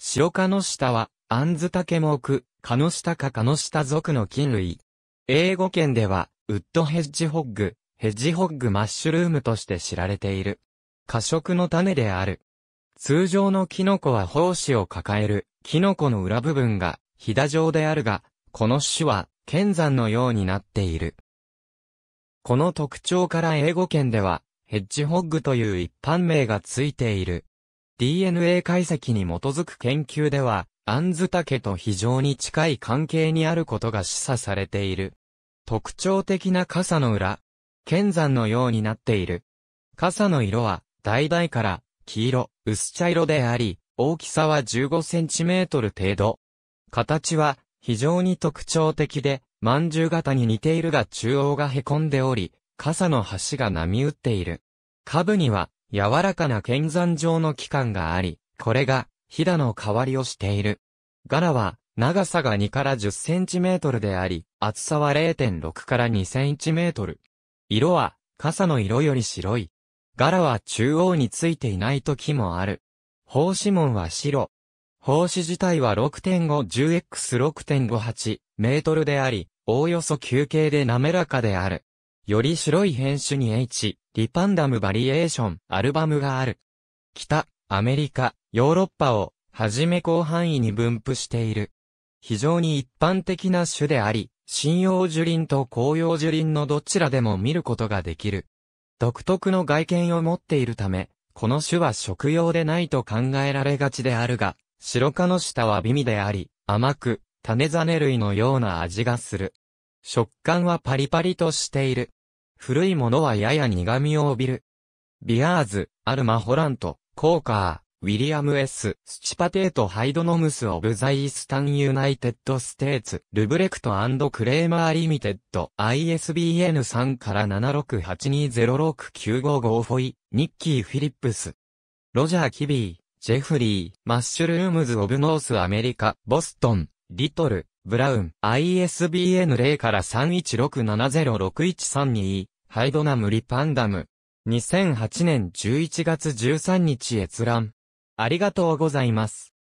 白カノシタは、アンズタケク、カノシタかカノシタ属の菌類。英語圏では、ウッドヘッジホッグ、ヘッジホッグマッシュルームとして知られている。過食の種である。通常のキノコは胞子を抱える、キノコの裏部分が、ひだ状であるが、この種は、剣山のようになっている。この特徴から英語圏では、ヘッジホッグという一般名がついている。DNA 解析に基づく研究では、アンズタケと非常に近い関係にあることが示唆されている。特徴的な傘の裏、剣山のようになっている。傘の色は、代々から黄色、薄茶色であり、大きさは15センチメートル程度。形は非常に特徴的で、饅頭型に似ているが中央が凹んでおり、傘の端が波打っている。下部には柔らかな剣山状の器官があり、これが、ヒダの代わりをしている。柄は、長さが2から10センチメートルであり、厚さは0.6から2センチメートル。色は、傘の色より白い。柄は中央についていない時もある。奉仕門は白。奉仕自体は 6.510x6.58 メートルであり、おおよそ球形で滑らかである。より白い編集に H、リパンダムバリエーション、アルバムがある。北、アメリカ、ヨーロッパを、はじめ広範囲に分布している。非常に一般的な種であり、針葉樹林と紅葉樹林のどちらでも見ることができる。独特の外見を持っているため、この種は食用でないと考えられがちであるが、白化の下は美味であり、甘く、種種類のような味がする。食感はパリパリとしている。古いものはやや苦味を帯びる。ビアーズ、アルマ・ホラント、コーカー、ウィリアム・ S・ スチパテート・ハイドノムス・オブ・ザ・イースタン・ユナイテッド・ステーツ、ルブレクト・クレーマー・リミテッド、ISBN3 から7682069555フォイ、ニッキー・フィリップス。ロジャー・キビー、ジェフリー、マッシュルームズ・オブ・ノース・アメリカ、ボストン、リトル、ブラウン、ISBN 0から3 1 6 7 0 6 1 3 2ハイドナムリパンダム。2008年11月13日閲覧。ありがとうございます。